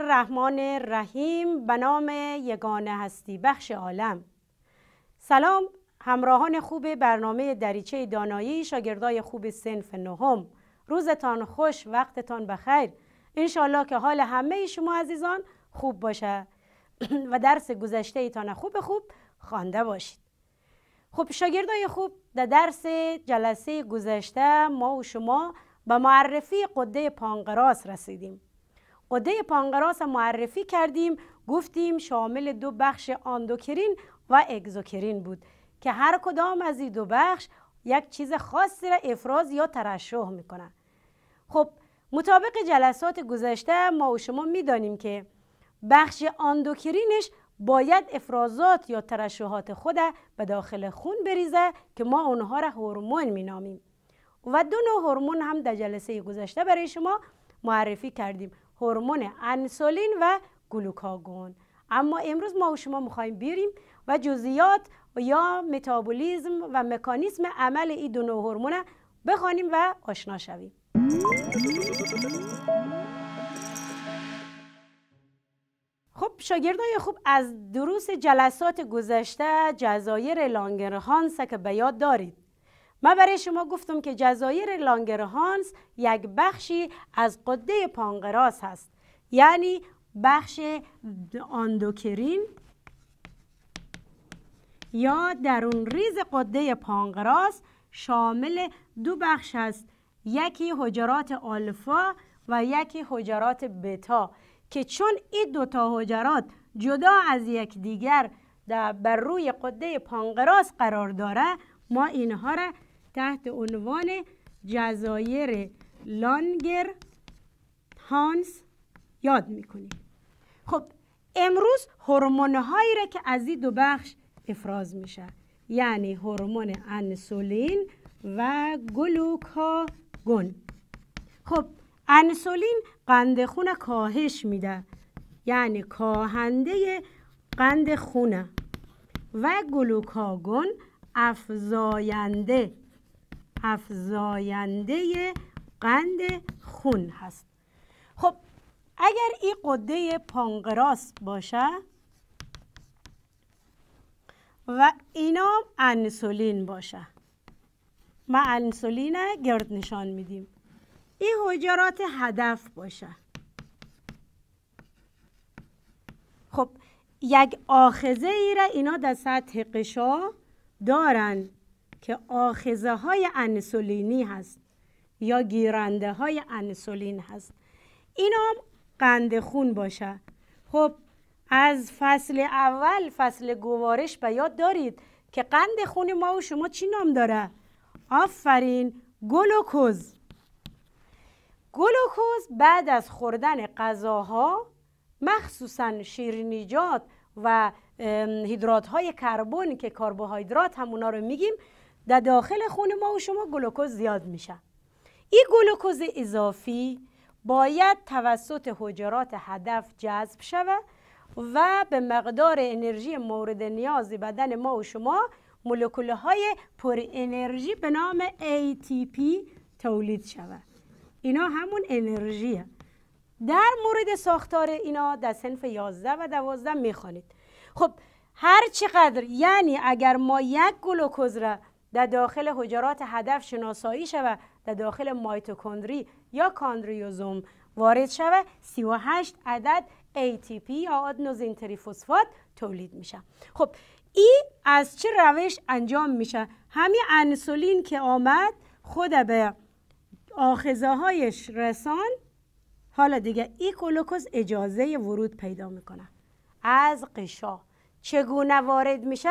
رحمان رحیم به نام یگانه هستی بخش عالم سلام همراهان خوب برنامه دریچه دانایی شاگردای خوب سنف نهم روزتان خوش وقتتان بخیر انشالله که حال همه شما عزیزان خوب باشه و درس گذشته ایتان خوب خوب خوانده باشید خب شاگردای خوب در درس جلسه گذشته ما و شما به معرفی قده پانقراس رسیدیم قده پانگراس معرفی کردیم گفتیم شامل دو بخش آندوکرین و اگزوکرین بود که هر کدام از این دو بخش یک چیز خاصی را افراز یا ترشح میکنن خب مطابق جلسات گذشته ما و شما میدانیم که بخش آندوکرینش باید افرازات یا ترشحات خود به داخل خون بریزه که ما اونها را هورمون مینامیم و دو نوع هورمون هم در جلسه گذشته برای شما معرفی کردیم هورمون انسولین و گلوکاگون اما امروز ما و شما میخوایم بیاریم و جزئیات یا متابولیزم و مکانیزم عمل این دو نوع هورمون بخوانیم و آشنا شویم خب شاگردای خوب از دروس جلسات گذشته جزایر لانگرهانس که به یاد دارید ما برای شما گفتم که جزایر لانگرهانس یک بخشی از قده پانقراس هست یعنی بخش آندوکرین یا اون ریز قده پانقراس شامل دو بخش است یکی حجرات آلفا و یکی حجرات بتا که چون این دوتا تا حجرات جدا از یکدیگر بر روی قده پانقراس قرار داره ما اینها را تحت عنوان جزایر لانگر هانس یاد میکنیم خب امروز هورمون هایی را که از این دو بخش افراز میشه یعنی هورمون انسولین و گلوکاگون خب انسولین قند خون کاهش میده یعنی کاهنده قند خونه و گلوکاگون افزاینده افزاینده قند خون هست خب اگر این قده پانقراس باشه و اینا انسولین باشه ما انسولین گرد نشان میدیم این حجرات هدف باشه خب یک آخذه ای را اینا در سطح قشا دارن که آخزه های انسولینی هست یا گیرنده های انسولین هست این هم قند خون باشه خب از فصل اول فصل گوارش به یاد دارید که قند خون ما و شما چی نام داره آفرین گلوکوز گلوکوز بعد از خوردن غذاها مخصوصا شیرینیجات و هیدرات های کربن که کربوهیدرات هم اونا رو میگیم در داخل خون ما و شما گلوکوز زیاد میشه. این گلوکوز اضافی باید توسط حجرات هدف جذب شود و به مقدار انرژی مورد نیاز بدن ما و شما مولکوله های پر انرژی به نام ATP تولید شود اینا همون انرژی در مورد ساختار اینا در سنف 11 و 12 میخوانید خب هر چقدر یعنی اگر ما یک گلوکوز را در داخل حجرات هدف شناسایی شود در داخل مایتوکندری یا کاندریوزوم وارد شود 38 عدد ATP یا آدنوزین فوسفات تولید میشه خب ای از چه روش انجام میشه همین انسولین که آمد خود به آخذه هایش رسان حالا دیگه ای کلوکوز اجازه ورود پیدا میکنه از قشا چگونه وارد میشه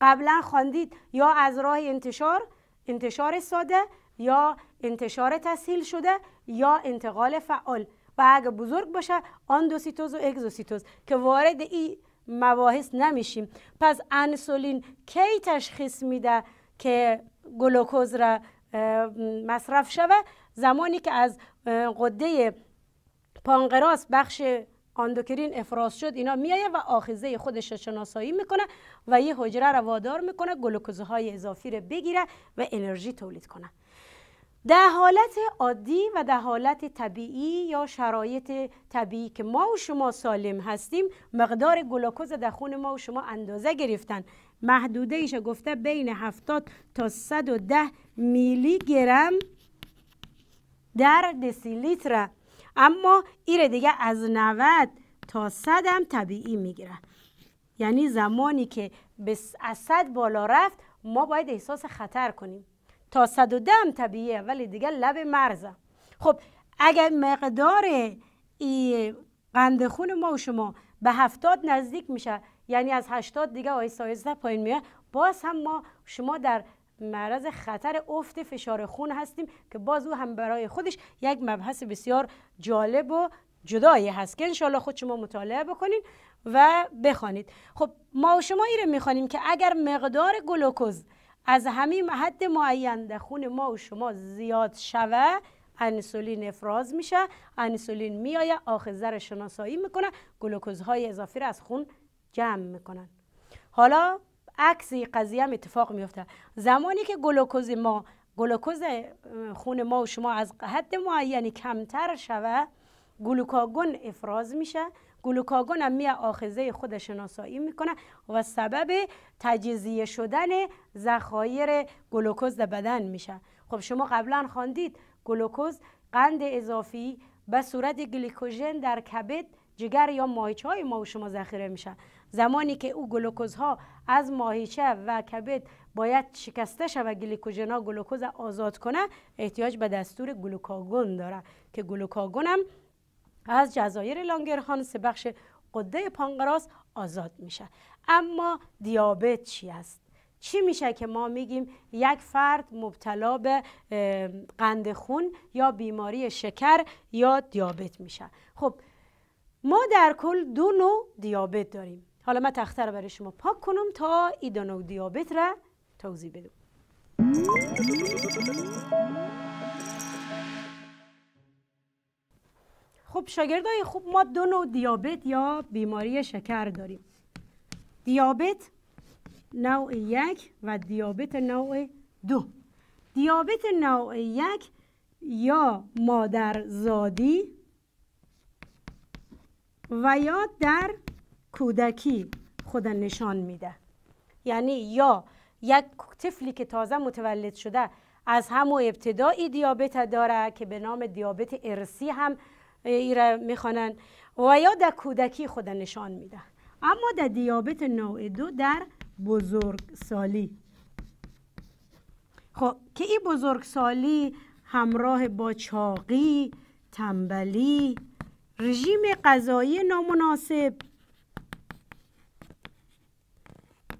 قبلا خواندید یا از راه انتشار انتشار ساده یا انتشار تسهیل شده یا انتقال فعال و اگه بزرگ باشه اندوسیتوز و اگزوسیتوز که وارد این مباحث نمیشیم پس انسولین کی تشخیص میده که گلوکوز را مصرف شوه زمانی که از قده پانقراس بخش آندوکرین افراز شد اینا میایه و آخیزه خودش شناسایی میکنه و یه حجره رو وادار میکنه گلوکوزه های اضافی رو بگیره و انرژی تولید کنه در حالت عادی و در حالت طبیعی یا شرایط طبیعی که ما و شما سالم هستیم مقدار گلوکوز در خون ما و شما اندازه گرفتن محدوده ایش گفته بین 70 تا 110 میلی گرم در دسیلیتر اما ایره دیگه از 90 تا 100 هم طبیعی میگیره یعنی زمانی که به از 100 بالا رفت ما باید احساس خطر کنیم تا 110 هم طبیعیه ولی دیگه لب مرزه خب اگر مقدار قند خون ما و شما به 70 نزدیک میشه یعنی از 80 دیگه آیسته پایین میاد باز هم ما شما در معرض خطر افت فشار خون هستیم که باز او هم برای خودش یک مبحث بسیار جالب و جدایی هست که انشالله خود شما مطالعه بکنین و بخوانید خب ما و شما ایره میخوانیم که اگر مقدار گلوکوز از همین حد معین در خون ما و شما زیاد شوه انسولین افراز میشه انسولین میآیه آخذه ذره شناسایی میکنه گلوکوزهای اضافی رو از خون جمع میکنن حالا عکس قضیه هم اتفاق میفته زمانی که گلوکوز ما گلوکوز خون ما و شما از حد معینی کمتر شوه گلوکاگون افراز میشه گلوکاگون هم میه آخذه خود شناسایی میکنه و سبب تجزیه شدن ذخایر گلوکوز در بدن میشه خب شما قبلا خواندید گلوکوز قند اضافی به صورت گلیکوژن در کبد جگر یا مایچه های ما و شما ذخیره میشه زمانی که او گلوکوز ها از ماهیچه و کبد باید شکسته شود گلیکوژنا گلوکوز آزاد کنه احتیاج به دستور گلوکاگون داره که گلوکاگون هم از جزایر لانگرهان سه بخش قده پانقراس آزاد میشه اما دیابت چی است چی میشه که ما میگیم یک فرد مبتلا به قند خون یا بیماری شکر یا دیابت میشه خب ما در کل دو نوع دیابت داریم حالا من تخته رو برای شما پاک کنم تا ایدانو دیابت را توضیح بدم خب شاگردای خوب ما دو نوع دیابت یا بیماری شکر داریم دیابت نوع یک و دیابت نوع دو دیابت نوع یک یا مادرزادی و یا در کودکی خود نشان میده یعنی یا یک طفلی که تازه متولد شده از همو ابتدایی دیابت داره که به نام دیابت ارسی هم ایره میخوانن و یا در کودکی خود نشان میده اما در دیابت نوع دو در بزرگسالی خب که این بزرگسالی همراه با چاقی تنبلی رژیم غذایی نامناسب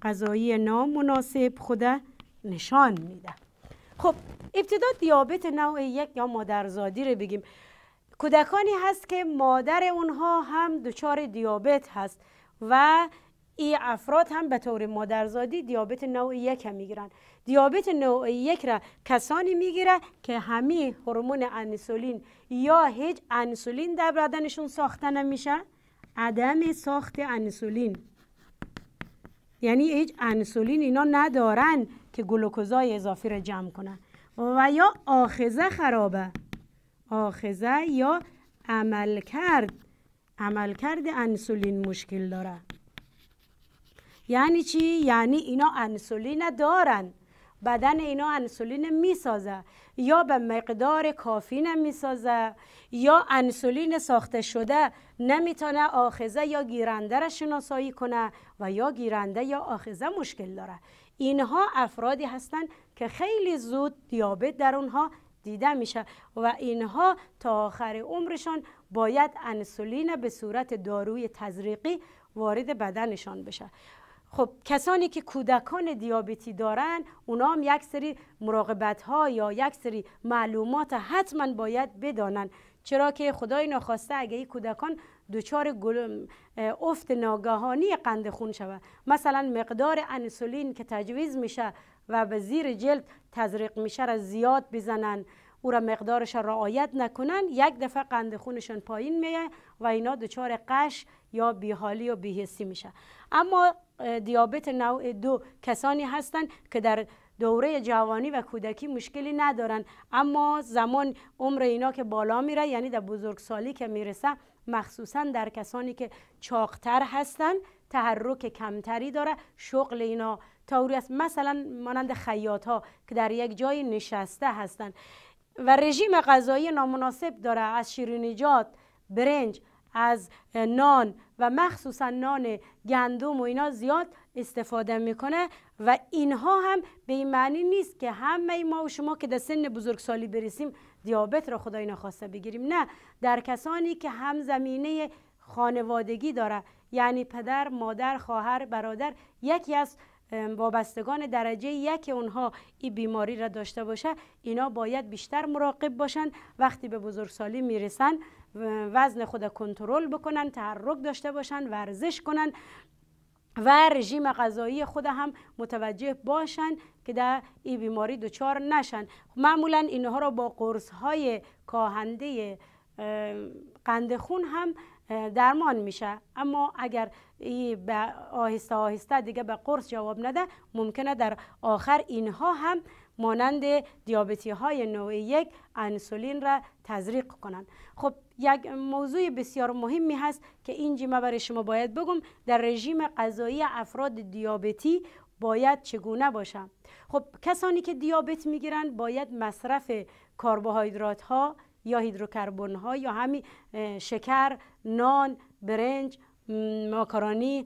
غذایی نامناسب خوده نشان میده خب ابتدا دیابت نوع یک یا مادرزادی رو بگیم کودکانی هست که مادر اونها هم دچار دیابت هست و این افراد هم به طور مادرزادی دیابت نوع یک هم میگیرن دیابت نوع یک را کسانی میگیره که همه هورمون انسولین یا هیچ انسولین در بدنشون ساخته نمیشه عدم ساخت انسولین یعنی هیچ انسولین اینا ندارن که گلوکوزای اضافی رو جمع کنن و یا آخزه خرابه آخزه یا عمل کرد عمل کرد انسولین مشکل داره یعنی چی؟ یعنی اینا انسولین دارن بدن اینا انسولین میسازه یا به مقدار کافی سازه یا انسولین ساخته شده نمیتونه آخزه یا گیرنده را شناسایی کنه و یا گیرنده یا آخزه مشکل داره اینها افرادی هستند که خیلی زود دیابت در اونها دیده میشه و اینها تا آخر عمرشان باید انسولین به صورت داروی تزریقی وارد بدنشان بشه خب کسانی که کودکان دیابتی دارن اونا هم یک سری مراقبت ها یا یک سری معلومات حتما باید بدانن چرا که خدای نخواسته اگه این کودکان دچار افت ناگهانی قند خون شود مثلا مقدار انسولین که تجویز میشه و به زیر جلد تزریق میشه را زیاد بزنن او را مقدارش را رعایت نکنن یک دفعه قند خونشون پایین میه و اینا دچار قش یا بیحالی و بیهسی میشه اما دیابت نوع دو کسانی هستند که در دوره جوانی و کودکی مشکلی ندارند، اما زمان عمر اینا که بالا میره یعنی در بزرگسالی که میرسه مخصوصا در کسانی که چاقتر هستند، تحرک کمتری داره شغل اینا طوری است مثلا مانند خیاط ها که در یک جای نشسته هستند و رژیم غذایی نامناسب داره از شیرینیجات برنج از نان و مخصوصا نان گندم و اینا زیاد استفاده میکنه و اینها هم به این معنی نیست که همه ما و شما که در سن بزرگسالی برسیم دیابت را خدای نخواسته بگیریم نه در کسانی که هم زمینه خانوادگی داره یعنی پدر، مادر، خواهر، برادر یکی از وابستگان درجه یک اونها این بیماری را داشته باشه اینا باید بیشتر مراقب باشن وقتی به بزرگسالی میرسن وزن خود کنترل بکنن تحرک داشته باشن ورزش کنن و رژیم غذایی خود هم متوجه باشن که در این بیماری دچار نشن معمولا اینها را با قرص های کاهنده قند خون هم درمان میشه اما اگر این به آهسته آهسته دیگه به قرص جواب نده ممکنه در آخر اینها هم مانند دیابتی های نوع یک انسولین را تزریق کنند خب یک موضوع بسیار مهمی هست که اینجی ما برای شما باید بگم در رژیم غذایی افراد دیابتی باید چگونه باشم خب کسانی که دیابت میگیرند باید مصرف کربوهیدرات ها یا هیدروکربن ها یا همین شکر نان برنج ماکارانی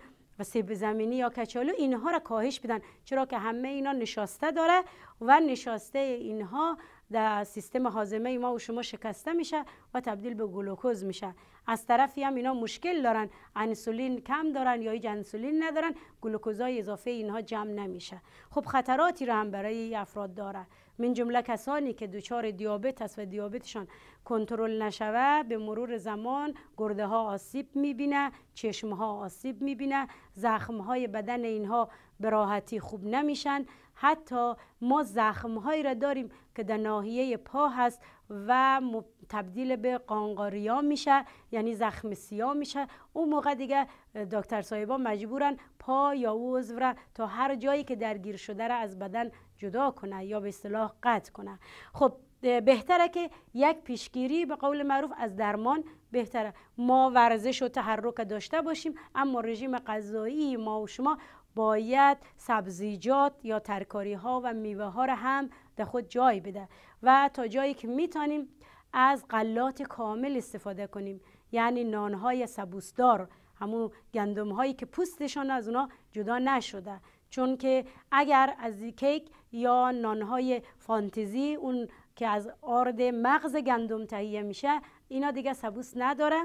زمینی یا کچالو اینها را کاهش بدن چرا که همه اینا نشاسته داره و نشاسته اینها در سیستم حازمه ما و شما شکسته میشه و تبدیل به گلوکوز میشه از طرفی هم اینا مشکل دارن انسولین کم دارن یا هیچ انسولین ندارن گلوکوزای اضافه اینها جمع نمیشه خب خطراتی رو هم برای افراد داره من جمله کسانی که دچار دیابت است و دیابتشان کنترل نشوه به مرور زمان گرده ها آسیب میبینه چشم ها آسیب میبینه زخم های بدن اینها به راحتی خوب نمیشن حتی ما زخم هایی را داریم که در ناحیه پا هست و تبدیل به قانقاریا میشه یعنی زخم سیاه میشه اون موقع دیگه دکتر صاحبا مجبورن پا یا عضو را تا هر جایی که درگیر شده را از بدن جدا کنه یا به اصطلاح قطع کنه خب بهتره که یک پیشگیری به قول معروف از درمان بهتره ما ورزش و تحرک داشته باشیم اما رژیم غذایی ما و شما باید سبزیجات یا ترکاری ها و میوه ها را هم در خود جای بده و تا جایی که میتانیم از غلات کامل استفاده کنیم یعنی نان نانهای سبوسدار همون گندم هایی که پوستشان از اونا جدا نشده چون که اگر از کیک یا نانهای فانتزی اون که از آرد مغز گندم تهیه میشه اینا دیگه سبوس نداره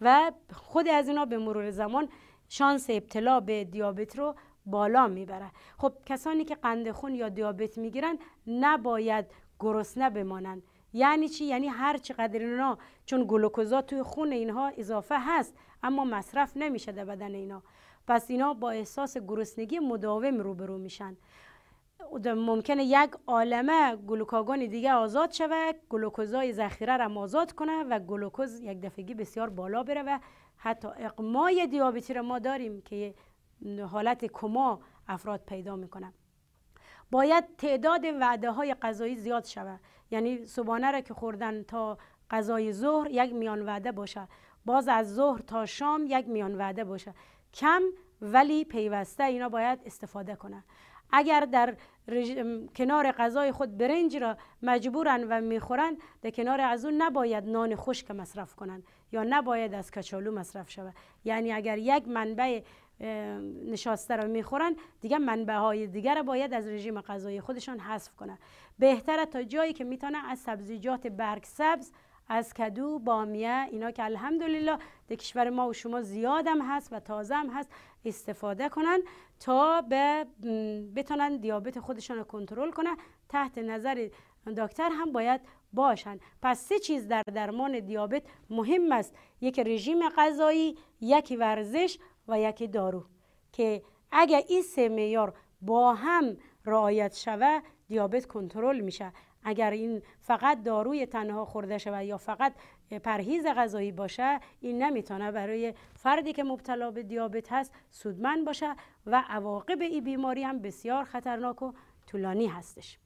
و خود از اینا به مرور زمان شانس ابتلا به دیابت رو بالا میبره خب کسانی که قند خون یا دیابت میگیرن نباید گرسنه بمانند یعنی چی یعنی هر چقدر اینا چون گلوکوزا توی خون اینها اضافه هست اما مصرف نمیشه در بدن اینا پس اینا با احساس گرسنگی مداوم روبرو میشن ممکنه یک عالمه گلوکاگون دیگه آزاد شوه گلوکوزای ذخیره را آزاد کنه و گلوکوز یک دفعگی بسیار بالا بره و حتی اقمای دیابتی را ما داریم که حالت کما افراد پیدا میکنن باید تعداد وعده های غذایی زیاد شود یعنی صبحانه را که خوردن تا غذای ظهر یک میان وعده باشه باز از ظهر تا شام یک میان وعده باشه کم ولی پیوسته اینا باید استفاده کنن اگر در کنار غذای خود برنج را مجبورن و میخورن در کنار از اون نباید نان خشک مصرف کنند یا نباید از کچالو مصرف شود یعنی اگر یک منبع نشاسته را میخورن دیگه منبع های دیگر را باید از رژیم غذایی خودشان حذف کنن بهتره تا جایی که میتونه از سبزیجات برگ سبز از کدو بامیه اینا که الحمدلله در کشور ما و شما زیاد هم هست و تازه هم هست استفاده کنن تا به بتونن دیابت خودشان رو کنترل کنن تحت نظر دکتر هم باید باشن پس سه چیز در درمان دیابت مهم است یک رژیم غذایی یکی ورزش و یکی دارو که اگر این سه معیار با هم رعایت شوه دیابت کنترل میشه اگر این فقط داروی تنها خورده شود یا فقط پرهیز غذایی باشه این نمیتونه برای فردی که مبتلا به دیابت هست سودمند باشه و عواقب این بیماری هم بسیار خطرناک و طولانی هستش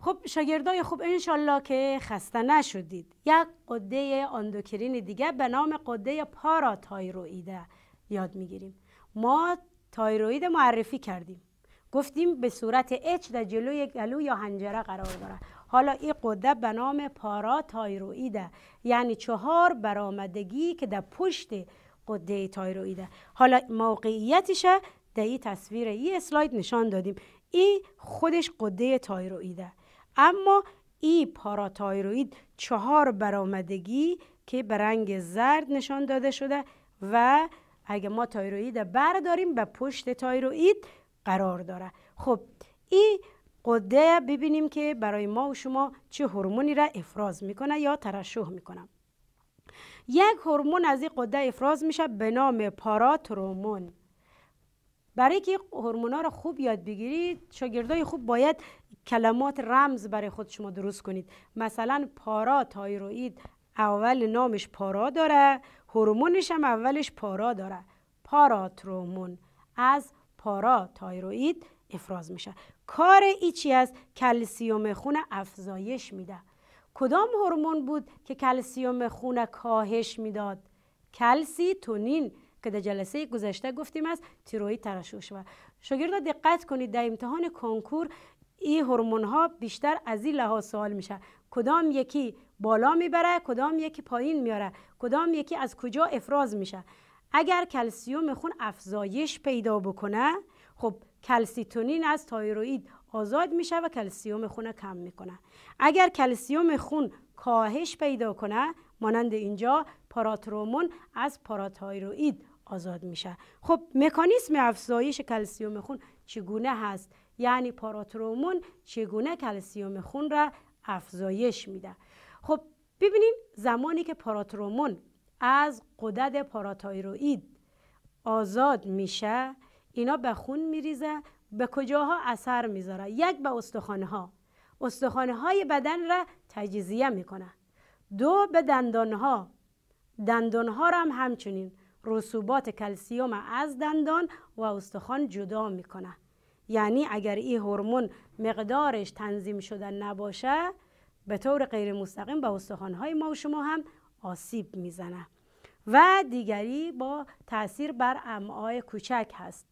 خب شاگردای خوب انشالله که خسته نشدید یک قده اندوکرین دیگه به نام قده پاراتایروئیده یاد میگیریم ما تایروید معرفی کردیم گفتیم به صورت اچ در جلوی گلو یا هنجره قرار داره حالا این قده به نام پارا تایرویده یعنی چهار برآمدگی که در پشت قده تایرویده حالا موقعیتش در این تصویر این اسلاید نشان دادیم این خودش قده تایرویده اما این تایروید چهار برآمدگی که به رنگ زرد نشان داده شده و اگه ما تایروئید برداریم به پشت تایروئید قرار داره خب این قده ببینیم که برای ما و شما چه هورمونی را افراز میکنه یا ترشح میکنه یک هورمون از این قده افراز میشه به نام پاراترومون برای که هورمون را رو خوب یاد بگیرید شاگردای خوب باید کلمات رمز برای خود شما درست کنید مثلا پارا تایروئید، اول نامش پارا داره هورمونش هم اولش پارا داره پاراترومون از پارا تایروئید افراز میشه کار ایچی از کلسیوم خون افزایش میده کدام هورمون بود که کلسیوم خون کاهش میداد کلسی تونین که در جلسه گذشته گفتیم از تیروید ترشح شود شاگردا دقت کنید در امتحان کنکور این هورمون ها بیشتر از این لحاظ سوال میشه کدام یکی بالا میبره کدام یکی پایین میاره کدام یکی از کجا افراز میشه اگر کلسیوم خون افزایش پیدا بکنه خب کلسیتونین از تایروئید آزاد میشه و کلسیوم خون کم میکنه اگر کلسیوم خون کاهش پیدا کنه مانند اینجا پاراترومون از پاراتایروید آزاد میشه خب مکانیسم افزایش کلسیوم خون چگونه هست یعنی پاراترومون چگونه کلسیوم خون را افزایش میده خب ببینیم زمانی که پاراترومون از قدد پاراتایروئید آزاد میشه اینا به خون میریزه به کجاها اثر میذاره یک به استخوانها. ها استخوانه های بدن را تجزیه میکنه دو به دندان ها دندان ها را هم همچنین رسوبات کلسیوم از دندان و استخوان جدا میکنه یعنی اگر این هورمون مقدارش تنظیم شده نباشه به طور غیر مستقیم به های ما و شما هم آسیب میزنه و دیگری با تاثیر بر امعای کوچک هست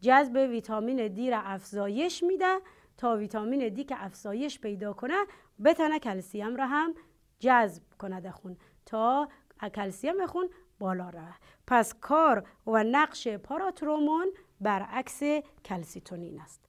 جذب ویتامین دی را افزایش میده تا ویتامین دی که افزایش پیدا کنه بتنه کلسیم را هم جذب کنه خون تا کلسیم خون بالا ره. پس کار و نقش پاراترومون برعکس کلسیتونین است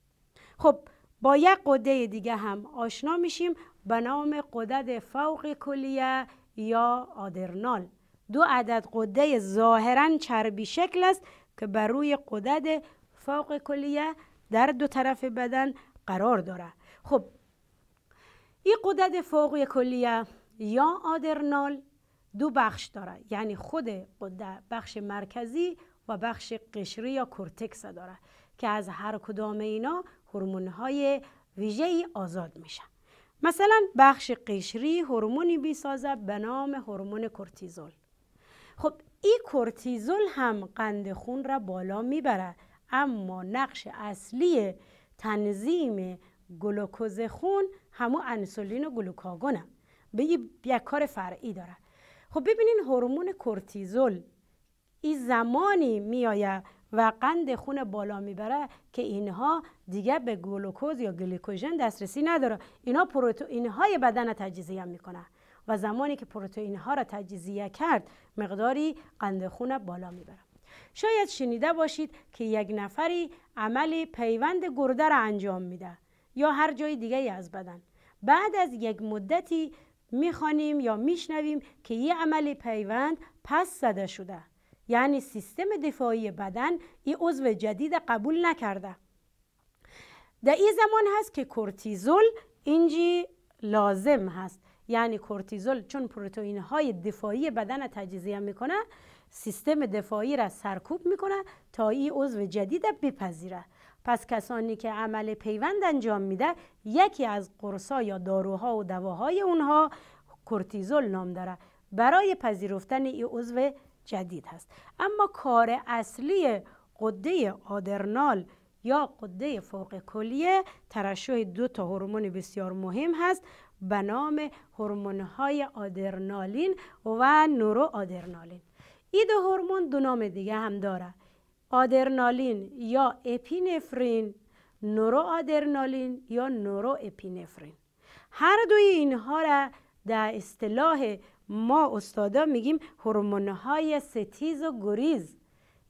خب با یک قده دیگه هم آشنا میشیم به نام قدد فوق کلیه یا آدرنال دو عدد قده ظاهرا چربی شکل است که بر روی قدد فوق کلیه در دو طرف بدن قرار داره خب این قدد فوق کلیه یا آدرنال دو بخش داره یعنی خود قده بخش مرکزی و بخش قشری یا کورتکس داره که از هر کدام اینا هرمون های ویژه ای آزاد میشن مثلا بخش قشری هورمونی بیسازه به نام هرمون کورتیزول خب این کورتیزول هم قند خون را بالا میبره اما نقش اصلی تنظیم گلوکوز خون همو انسولین و گلوکاگونه به یک کار فرعی داره خب ببینین هورمون کورتیزول این زمانی میآید و قند خون بالا میبره که اینها دیگه به گلوکوز یا گلیکوژن دسترسی نداره اینها پروتئین های بدن تجزیه میکنه و زمانی که پروتئین ها را تجزیه کرد مقداری قند خون بالا میبره شاید شنیده باشید که یک نفری عمل پیوند گرده را انجام میده یا هر جای دیگه از بدن بعد از یک مدتی میخوانیم یا میشنویم که یه عمل پیوند پس زده شده یعنی سیستم دفاعی بدن این عضو جدید قبول نکرده در این زمان هست که کورتیزول اینجی لازم هست یعنی کورتیزول چون پروتئین های دفاعی بدن تجزیه میکنه سیستم دفاعی را سرکوب میکنه تا این عضو جدید بپذیره پس کسانی که عمل پیوند انجام میده یکی از قرصا یا داروها و دواهای اونها کورتیزول نام داره برای پذیرفتن این عضو جدید هست اما کار اصلی قده آدرنال یا قده فوق کلیه ترشح دو تا هورمون بسیار مهم هست به نام هورمون های آدرنالین و نورو آدرنالین این دو هورمون دو نام دیگه هم داره آدرنالین یا اپینفرین نورو آدرنالین یا نورو اپینفرین هر دوی اینها را در اصطلاح ما استادا میگیم هورمون های ستیز و گریز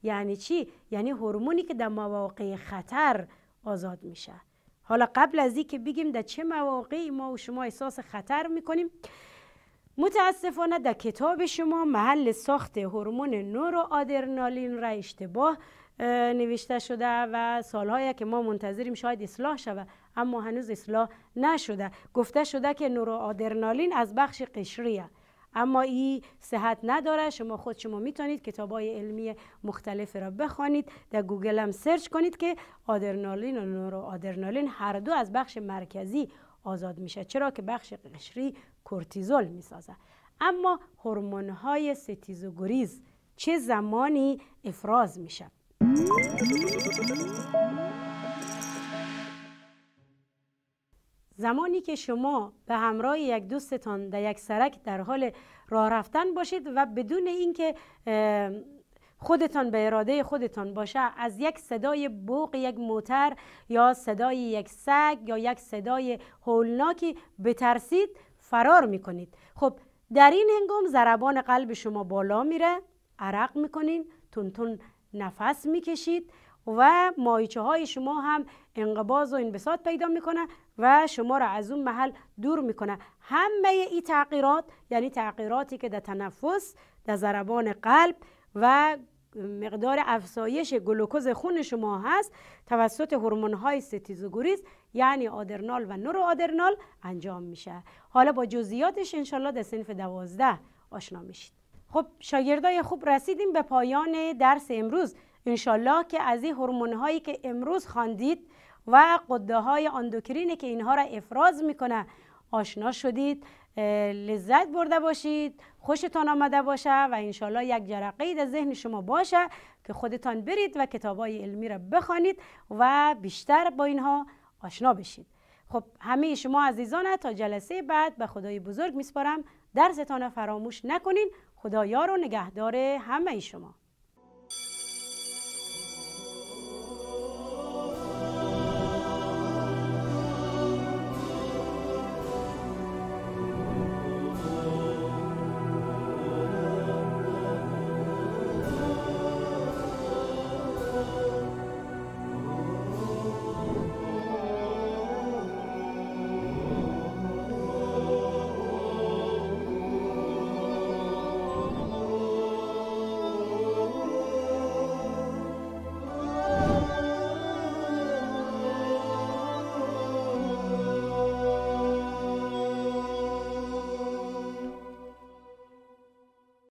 یعنی چی یعنی هورمونی که در مواقع خطر آزاد میشه حالا قبل از اینکه بگیم در چه مواقعی ما و شما احساس خطر میکنیم متاسفانه در کتاب شما محل ساخت هورمون و آدرنالین را اشتباه نوشته شده و سالهایی که ما منتظریم شاید اصلاح شود اما هنوز اصلاح نشده گفته شده که آدرنالین از بخش قشریه اما این صحت نداره شما خود شما میتونید کتاب های علمی مختلف را بخوانید در گوگل هم سرچ کنید که آدرنالین و آدرنالین هر دو از بخش مرکزی آزاد میشه چرا که بخش قشری کورتیزول میسازه اما هورمون های ستیزوگوریز چه زمانی افراز میشه زمانی که شما به همراه یک دوستتان در یک سرک در حال راه رفتن باشید و بدون اینکه خودتان به اراده خودتان باشه از یک صدای بوق یک موتر یا صدای یک سگ یا یک صدای هولناکی بترسید فرار میکنید خب در این هنگام ضربان قلب شما بالا میره عرق میکنین تون نفس میکشید و مایچه های شما هم انقباز و انبساط پیدا میکنه و شما را از اون محل دور میکنه همه این تغییرات یعنی تغییراتی که در تنفس در ضربان قلب و مقدار افزایش گلوکوز خون شما هست توسط هورمون های ستیزوگوریز یعنی آدرنال و نور آدرنال انجام میشه حالا با جزئیاتش انشالله در سنف دوازده آشنا میشید خب شاگردای خوب رسیدیم به پایان درس امروز انشالله که از این هورمون هایی که امروز خواندید و قده های اندوکرینه که اینها را افراز میکنه آشنا شدید لذت برده باشید خوشتان آمده باشه و انشالله یک جرقه در ذهن شما باشه که خودتان برید و کتاب های علمی را بخوانید و بیشتر با اینها آشنا بشید خب همه شما عزیزان تا جلسه بعد به خدای بزرگ میسپارم درستان فراموش نکنین خدایا رو نگهدار همه شما